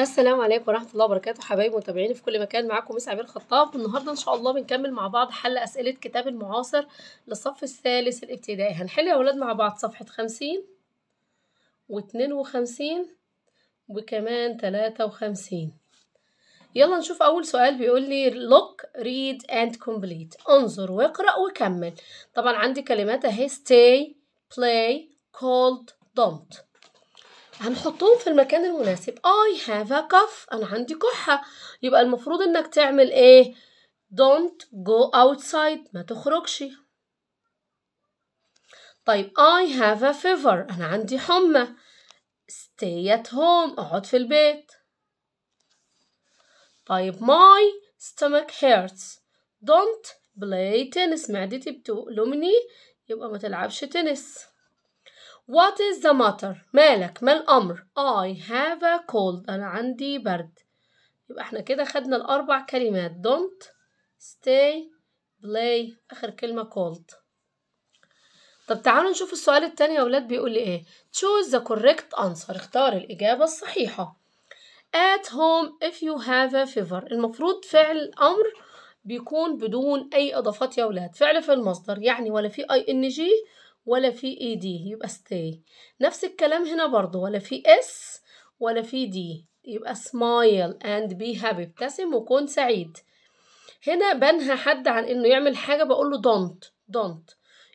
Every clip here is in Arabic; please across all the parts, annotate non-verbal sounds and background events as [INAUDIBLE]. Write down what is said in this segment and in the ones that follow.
السلام عليكم ورحمه الله وبركاته حبايب متابعيني في كل مكان معاكم مس عبير خطاب النهارده ان شاء الله بنكمل مع بعض حل اسئله كتاب المعاصر للصف الثالث الابتدائي هنحل يا اولاد مع بعض صفحه 50 و52 وكمان 53 يلا نشوف اول سؤال بيقول لي look read and complete انظر واقرا وكمل طبعا عندي كلمات اهي stay play cold don't هنحطهم في المكان المناسب I have a cough أنا عندي كحة يبقى المفروض إنك تعمل إيه Don't go outside ما تخرجش طيب I have a fever أنا عندي حمى Stay at home أقعد في البيت طيب my stomach hurts don't play tennis معدتي بتؤلمني يبقى ما تلعبش تنس What is the matter مالك ما الأمر I have a cold أنا عندي برد يبقى احنا كده خدنا الأربع كلمات don't stay play آخر كلمة cold طب تعالوا نشوف السؤال التاني يا ولاد بيقول لي ايه choose the correct answer اختار الإجابة الصحيحة at home if you have a fever المفروض فعل أمر بيكون بدون أي إضافات يا ولاد فعل في المصدر يعني ولا في ING ولا في اي دي يبقى ستاي نفس الكلام هنا برضو ولا في اس ولا في دي يبقى smile and be happy ابتسم وكون سعيد هنا بنهى حد عن انه يعمل حاجة بقول له دونت دونت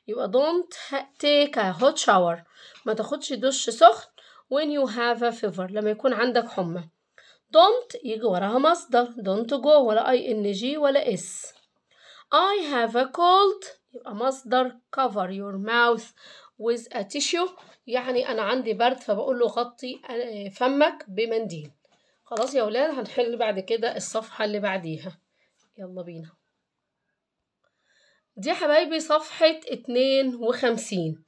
يبقى دونت تيك ا هوت شاور ما تاخدش دش سخن when you have a fever لما يكون عندك حمى don't يجي وراها مصدر don't go ولا ing ولا s I have a cold يبقى مصدر cover your mouth with a tissue يعني أنا عندي برد فبقول له غطي آه، فمك بمنديل خلاص يا ولاد هنحل بعد كده الصفحة اللي بعديها يلا بينا دي حبايبي صفحة اتنين وخمسين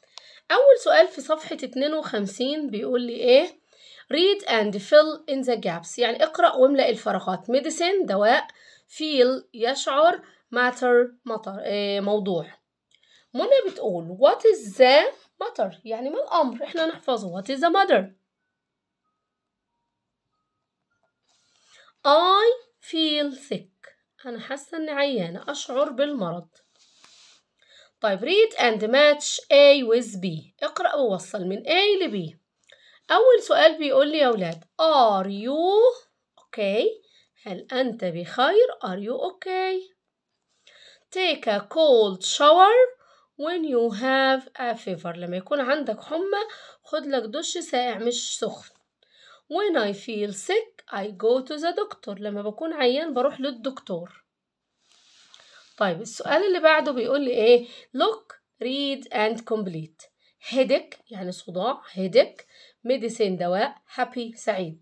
أول سؤال في صفحة اتنين وخمسين بيقول لي إيه read and fill in the gaps يعني اقرأ واملأ الفراغات medicine دواء feel يشعر matter مطر إيه، موضوع منى بتقول what is the matter يعني ما الأمر إحنا نحفظه what is the matter I feel sick أنا حاسة إني عيانة أشعر بالمرض طيب read and match A with B اقرأ ووصل من A ل B أول سؤال بيقول لي يا أولاد are you okay هل أنت بخير are you okay take a cold shower when you have a fever لما يكون عندك حمى خد لك دش ساقع مش سخن when I feel sick I go to the doctor لما بكون عيان بروح للدكتور طيب السؤال اللي بعده بيقول لي ايه look read and complete headache يعني صداع headache medicine دواء happy سعيد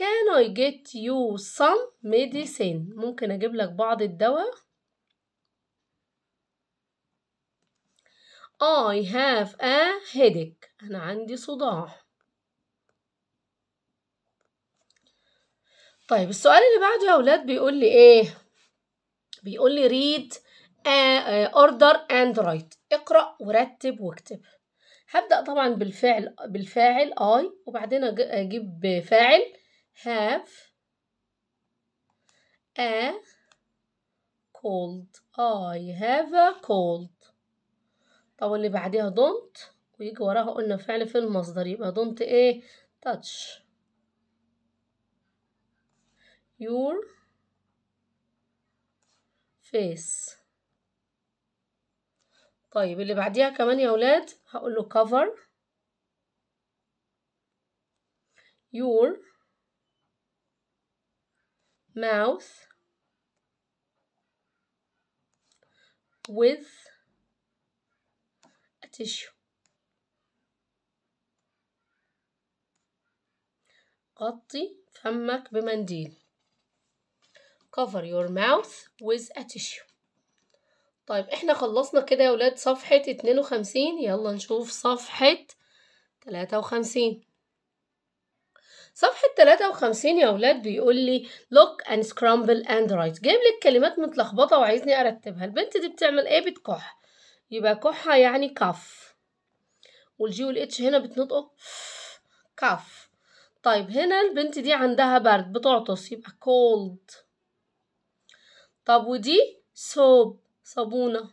can I get you some medicine ممكن اجيب لك بعض الدواء I have a headache أنا عندي صداع طيب السؤال اللي بعده يا أولاد بيقول لي إيه؟ بيقول لي read uh, order and write اقرأ ورتب واكتب هبدأ طبعا بالفعل بالفاعل I وبعدين أجيب فاعل have a cold I have a cold طب اللي بعديها دونت ويجي وراها قلنا فعل في المصدر يبقى دونت ايه تاتش يور فيس طيب اللي بعديها كمان يا ولاد هقول له cover your mouth with tissue غطي فمك بمنديل cover your mouth with a tissue طيب احنا خلصنا كده يا ولاد صفحة اتنين وخمسين يلا نشوف صفحة تلاتة وخمسين صفحة 53 يا ولاد بيقول لي look and scramble and write جايب لك كلمات متلخبطة وعايزني أرتبها البنت دي بتعمل إيه بتكح يبقى كحة يعني كف والجي والاتش هنا بتنطقوا كف طيب هنا البنت دي عندها برد بتعطس يبقى كولد طب ودي صوب صابونة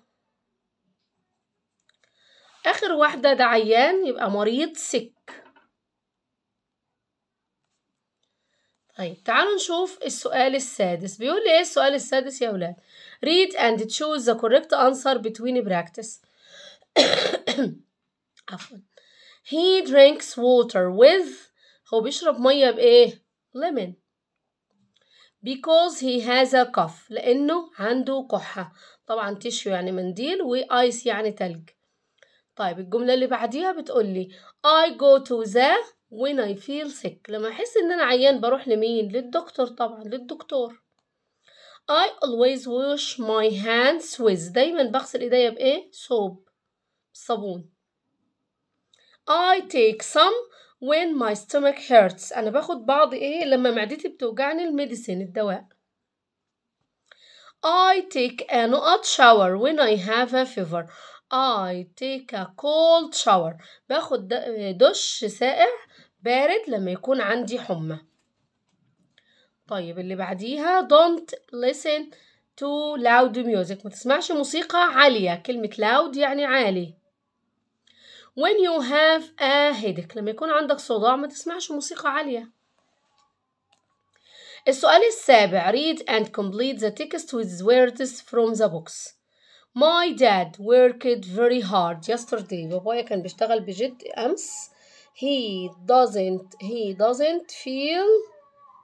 آخر واحدة ده عيان يبقى مريض سك طيب تعالوا نشوف السؤال السادس بيقول لي ايه السؤال السادس يا ولاد read and choose the correct answer between practice [COUGHS] عفوا he drinks water with هو بيشرب ميه بايه lemon because he has a cough لأنه عنده كحة طبعا تيشو يعني منديل وآيس يعني تلج طيب الجملة اللي بعديها بتقول لي I go to the when I feel sick لما أحس إن أنا عيان بروح لمين للدكتور طبعا للدكتور I always wash my hands with دايما بغسل إيديا بإيه صوب صابون I take some when my stomach hurts أنا باخد بعض إيه لما معدتي بتوجعني الميديسين الدواء I take a hot shower when I have a fever I take a cold shower باخد دش سائع بارد لما يكون عندي حمى طيب اللي بعديها don't listen to loud music ما تسمعش موسيقى عالية كلمة loud يعني عالي when you have a headache لما يكون عندك صداع ما تسمعش موسيقى عالية السؤال السابع read and complete the text with words from the books My dad worked very hard yesterday بابايا كان بيشتغل بجد أمس he doesn't he doesn't feel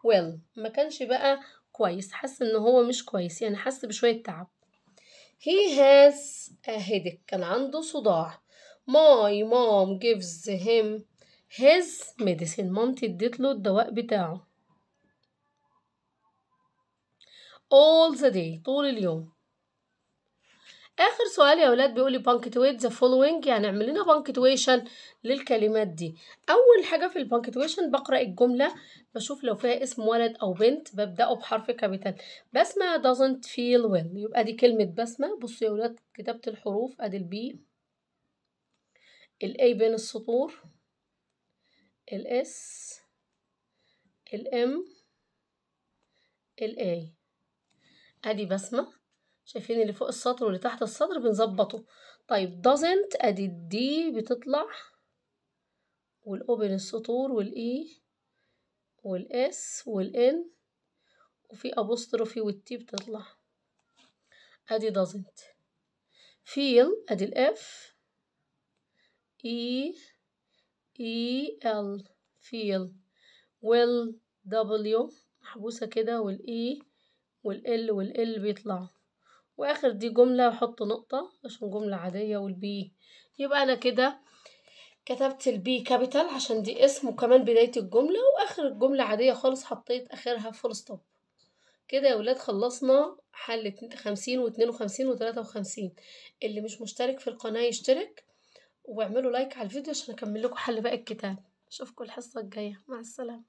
well ما كانش بقى كويس حس ان هو مش كويس يعني حس بشوية تعب he has a headache كان عنده صداع my mom gives him his medicine مامتي اديت له الدواء بتاعه all the day طول اليوم اخر سؤال يا اولاد بيقول لي punctuate the following يعني اعمل لنا punctuation للكلمات دي اول حاجه في البانكتويشن بقرا الجمله بشوف لو فيها اسم ولد او بنت ببداه بحرف كابيتال بسمه doesn't feel well يبقى دي كلمه بسمه بصوا يا اولاد كتابه الحروف ادي البي الاي بين السطور الاس الام الاي ادي بسمه شايفين اللي فوق السطر واللي تحت السطر بنظبطه طيب doesn't ادي الدي بتطلع والاوبن السطور والاي والاس والان وفي ابوستروفي والتي بتطلع ادي doesn't feel ادي الاف اي e، اي e ال feel will دبليو محبوسة كده والاي والال والال بيطلعوا واخر دي جملة احط نقطة عشان جملة عادية والبي يبقى انا كده كتبت البي كابيتال عشان دي اسم وكمان بداية الجملة واخر الجملة عادية خالص حطيت اخرها فول ستوب كده يا ولاد خلصنا حل خمسين واتنين وخمسين وتلاتة وخمسين اللي مش مشترك في القناة يشترك واعملوا لايك على الفيديو عشان اكمل لكم حل باقي الكتاب اشوفكم الحصة الجاية مع السلامة